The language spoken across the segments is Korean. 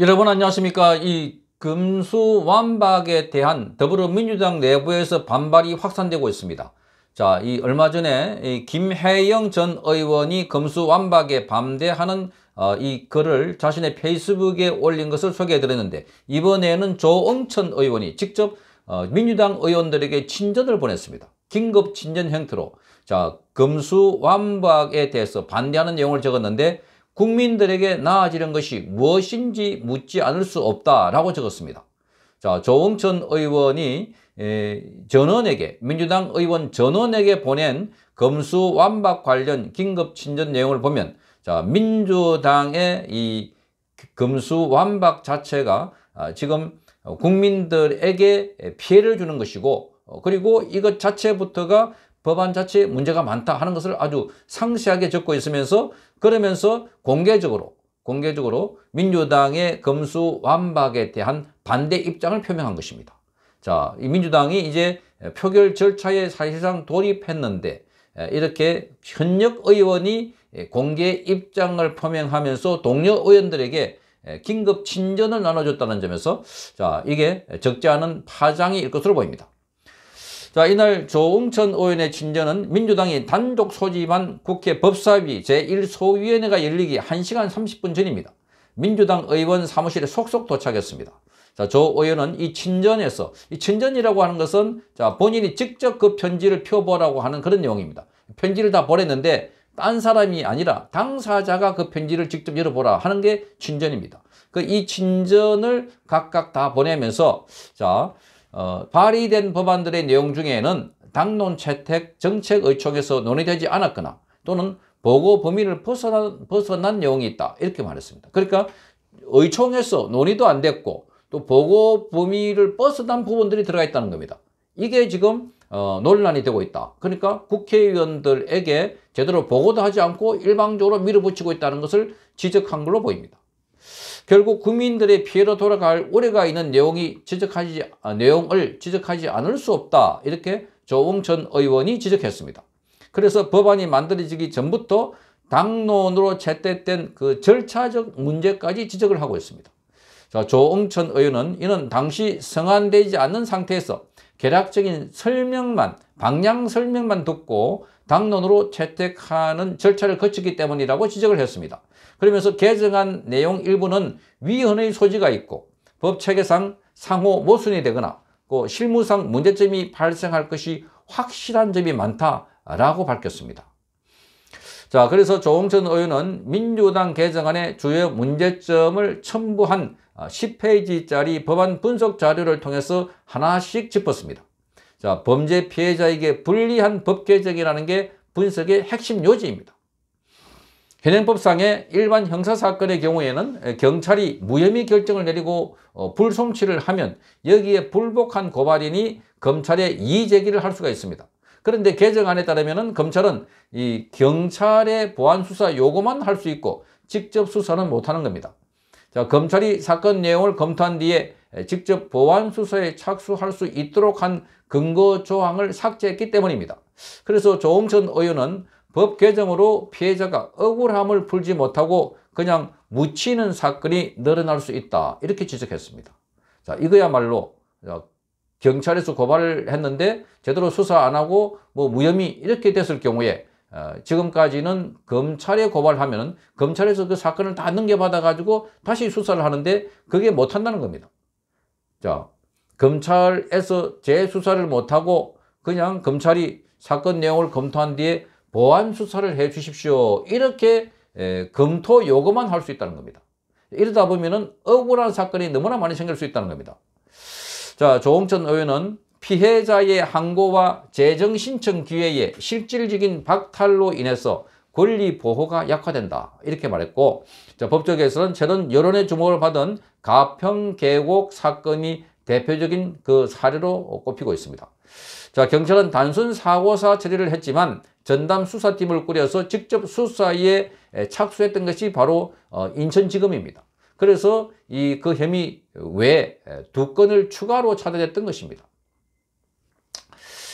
여러분 안녕하십니까 이 금수완박에 대한 더불어민주당 내부에서 반발이 확산되고 있습니다 자, 이 얼마 전에 이 김혜영 전 의원이 금수완박에 반대하는 어, 이 글을 자신의 페이스북에 올린 것을 소개해드렸는데 이번에는 조응천 의원이 직접 어, 민주당 의원들에게 친전을 보냈습니다. 긴급 친전 형태로 자 금수완박에 대해서 반대하는 내용을 적었는데 국민들에게 나아지는 것이 무엇인지 묻지 않을 수 없다라고 적었습니다. 자, 조응천 의원이 에, 전원에게 민주당 의원 전원에게 보낸 검수 완박 관련 긴급 친전 내용을 보면 자, 민주당의 이 금수 완박 자체가 아, 지금 국민들에게 피해를 주는 것이고 어, 그리고 이것 자체부터가 법안 자체에 문제가 많다 하는 것을 아주 상세하게 적고 있으면서 그러면서 공개적으로 공개적으로 민주당의 검수 완박에 대한 반대 입장을 표명한 것입니다. 자, 이 민주당이 이제 표결 절차에 사실상 돌입했는데 이렇게 현역 의원이 공개 입장을 표명하면서 동료 의원들에게 긴급 친전을 나눠줬다는 점에서 자 이게 적지 않은 파장이 일 것으로 보입니다. 자 이날 조응천 의원의 친전은 민주당이 단독 소집한 국회 법사위 제1소위원회가 열리기 1시간 30분 전입니다. 민주당 의원 사무실에 속속 도착했습니다. 자, 조 의원은 이 친전에서 이 친전이라고 하는 것은 자, 본인이 직접 그 편지를 펴보라고 하는 그런 내용입니다. 편지를 다 보냈는데 딴 사람이 아니라 당사자가 그 편지를 직접 열어보라 하는 게 친전입니다. 그 이 친전을 각각 다 보내면서 자 어, 발의된 법안들의 내용 중에는 당론 채택, 정책 의총에서 논의되지 않았거나 또는 보고 범위를 벗어난, 벗어난 내용이 있다. 이렇게 말했습니다. 그러니까 의총에서 논의도 안 됐고 또 보고 범위를 벗어난 부분들이 들어가 있다는 겁니다. 이게 지금 어, 논란이 되고 있다. 그러니까 국회의원들에게 제대로 보고도 하지 않고 일방적으로 밀어붙이고 있다는 것을 지적한 걸로 보입니다. 결국 국민들의 피해로 돌아갈 우려가 있는 내용이 지적하지, 아, 내용을 지적하지 않을 수 없다. 이렇게 조홍천 의원이 지적했습니다. 그래서 법안이 만들어지기 전부터 당론으로 채택된 그 절차적 문제까지 지적을 하고 있습니다. 자, 조응천 의원은 이는 당시 성안되지 않는 상태에서 개략적인 설명만, 방향 설명만 듣고 당론으로 채택하는 절차를 거쳤기 때문이라고 지적을 했습니다. 그러면서 개정안 내용 일부는 위헌의 소지가 있고 법 체계상 상호 모순이 되거나 그 실무상 문제점이 발생할 것이 확실한 점이 많다라고 밝혔습니다. 자, 그래서 조홍천 의원은 민주당 개정안의 주요 문제점을 첨부한 10페이지짜리 어, 법안 분석 자료를 통해서 하나씩 짚었습니다. 자, 범죄 피해자에게 불리한 법 개정이라는 게 분석의 핵심 요지입니다. 현행법상의 일반 형사사건의 경우에는 경찰이 무혐의 결정을 내리고 어, 불송치를 하면 여기에 불복한 고발인이 검찰에 이의제기를 할 수가 있습니다. 그런데 개정안에 따르면 검찰은 이 경찰의 보안 수사 요구만 할 수 있고 직접 수사는 못하는 겁니다. 자, 검찰이 사건 내용을 검토한 뒤에 직접 보안 수사에 착수할 수 있도록 한 근거 조항을 삭제했기 때문입니다. 그래서 조홍천 의원은 법 개정으로 피해자가 억울함을 풀지 못하고 그냥 묻히는 사건이 늘어날 수 있다 이렇게 지적했습니다. 자 이거야말로 어, 경찰에서 고발을 했는데 제대로 수사 안 하고 뭐 무혐의 이렇게 됐을 경우에 어, 지금까지는 검찰에 고발하면 은 검찰에서 그 사건을 다 넘겨받아 가지고 다시 수사를 하는데 그게 못한다는 겁니다. 자, 검찰에서 재수사를 못하고 그냥 검찰이 사건 내용을 검토한 뒤에 보안 수사를 해 주십시오. 이렇게 에, 검토 요구만 할 수 있다는 겁니다. 이러다 보면 은 억울한 사건이 너무나 많이 생길 수 있다는 겁니다. 자, 조홍천 의원은 피해자의 항고와 재정 신청 기회의 실질적인 박탈로 인해서 권리 보호가 약화된다 이렇게 말했고 자, 법조계에서는 최근 여론의 주목을 받은 가평 계곡 사건이 대표적인 그 사례로 꼽히고 있습니다. 자 경찰은 단순 사고사 처리를 했지만 전담 수사팀을 꾸려서 직접 수사에 착수했던 것이 바로 어, 인천지검입니다. 그래서 이그 혐의 외에 두 건을 추가로 찾아냈던 것입니다.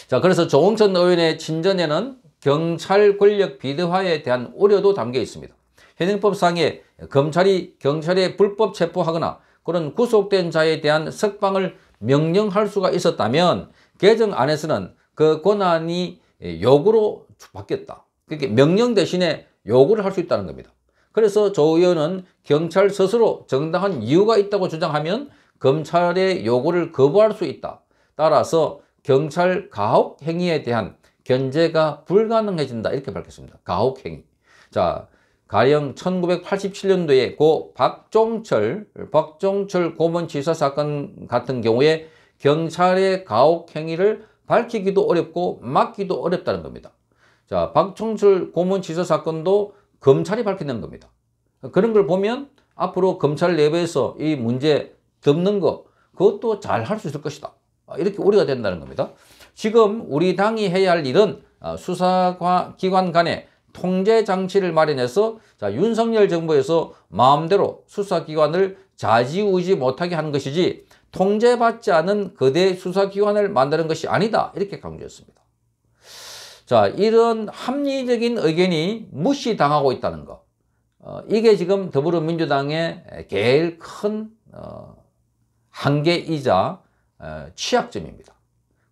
자, 그래서 조홍천 의원의 진전에는 경찰 권력 비대화에 대한 우려도 담겨 있습니다. 현행법상에 검찰이 경찰에 불법 체포하거나 그런 구속된 자에 대한 석방을 명령할 수가 있었다면 개정 안에서는 그 권한이 요구로 바뀌었다. 그게 명령 대신에 요구를 할 수 있다는 겁니다. 그래서 조 의원은 경찰 스스로 정당한 이유가 있다고 주장하면 검찰의 요구를 거부할 수 있다. 따라서 경찰 가혹 행위에 대한 견제가 불가능해진다. 이렇게 밝혔습니다. 가혹 행위. 자, 가령 1987년도에 고 박종철, 박종철 고문치사 사건 같은 경우에 경찰의 가혹 행위를 밝히기도 어렵고 막기도 어렵다는 겁니다. 자, 박종철 고문치사 사건도 검찰이 밝혀는 겁니다. 그런 걸 보면 앞으로 검찰 내부에서 이 문제 덮는 것 그것도 잘 할 수 있을 것이다. 이렇게 우려가 된다는 겁니다. 지금 우리 당이 해야 할 일은 아, 수사기관 간의 통제 장치를 마련해서 자, 윤석열 정부에서 마음대로 수사기관을 자지우지 못하게 하는 것이지 통제받지 않은 거대 수사기관을 만드는 것이 아니다 이렇게 강조했습니다. 자, 이런 합리적인 의견이 무시당하고 있다는 것. 어, 이게 지금 더불어민주당의 제일 큰 어, 한계이자 어, 취약점입니다.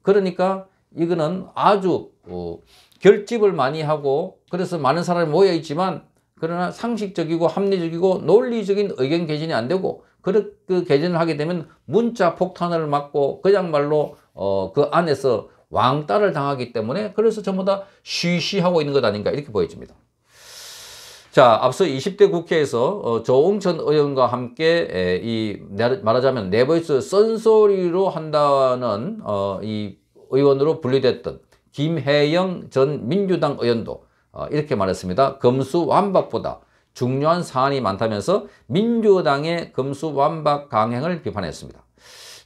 그러니까 이거는 아주 어, 결집을 많이 하고 그래서 많은 사람이 모여 있지만 그러나 상식적이고 합리적이고 논리적인 의견 개진이 안 되고 그렇게 그 개진을 하게 되면 문자 폭탄을 맞고 그냥말로 어, 그 안에서 왕따를 당하기 때문에 그래서 전부 다 쉬쉬하고 있는 것 아닌가 이렇게 보여집니다. 자, 앞서 20대 국회에서 어, 조홍천 의원과 함께 에, 이 말하자면 내부에서 쓴소리로 한다는 어, 이 의원으로 분리됐던 김혜영 전 민주당 의원도 어, 이렇게 말했습니다. 금수 완박보다 중요한 사안이 많다면서 민주당의 금수 완박 강행을 비판했습니다.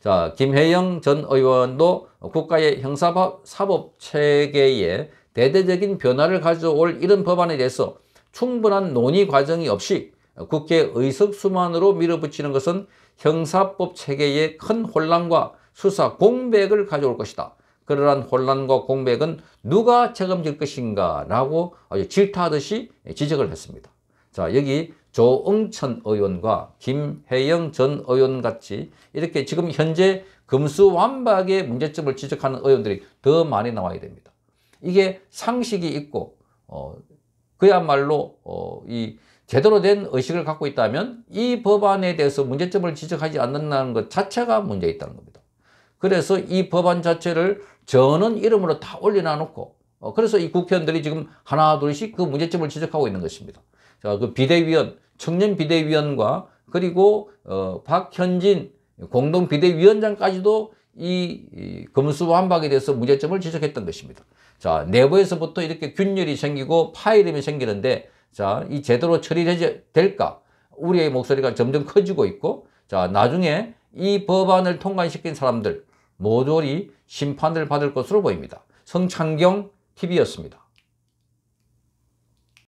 자, 김혜영 전 의원도 국가의 형사사법 법 체계에 대대적인 변화를 가져올 이런 법안에 대해서 충분한 논의 과정이 없이 국회 의석수만으로 밀어붙이는 것은 형사법 체계에 큰 혼란과 수사 공백을 가져올 것이다. 그러한 혼란과 공백은 누가 책임질 것인가 라고 아주 질타하듯이 지적을 했습니다. 자 여기 조응천 의원과 김혜영 전 의원 같이 이렇게 지금 현재 금수완박의 문제점을 지적하는 의원들이 더 많이 나와야 됩니다. 이게 상식이 있고 어, 그야말로 어, 이 제대로 된 의식을 갖고 있다면 이 법안에 대해서 문제점을 지적하지 않는다는 것 자체가 문제 있다는 겁니다. 그래서 이 법안 자체를 저는 이름으로 다 올려놔놓고 어, 그래서 이 국회의원들이 지금 하나둘씩 그 문제점을 지적하고 있는 것입니다. 자, 그 비대위원 청년 비대위원과 그리고 어, 박현진 공동 비대위원장까지도 이, 검수와 한박에 대해서 문제점을 지적했던 것입니다. 자 내부에서부터 이렇게 균열이 생기고 파이름이 생기는데 자 이 제대로 처리될까 우리의 목소리가 점점 커지고 있고 자 나중에 이 법안을 통과시킨 사람들 모조리 심판을 받을 것으로 보입니다. 성창경 TV였습니다.